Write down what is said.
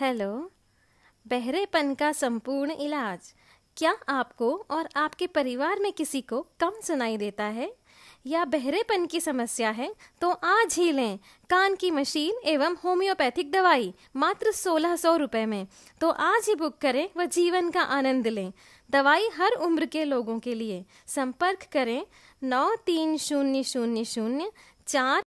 hello बहरेपन का संपूर्ण इलाज क्या आपको और आपके परिवार में किसी को कम सुनाई देता है या बहरेपन की समस्या है तो आज ही लें कान की मशीन एवं होम्योपैथिक दवाई मात्र सोलह सौ रुपये में तो आज ही बुक करें व जीवन का आनंद लें दवाई हर उम्र के लोगों के लिए संपर्क करें नौ तीन शून्य शून्य शून्य चार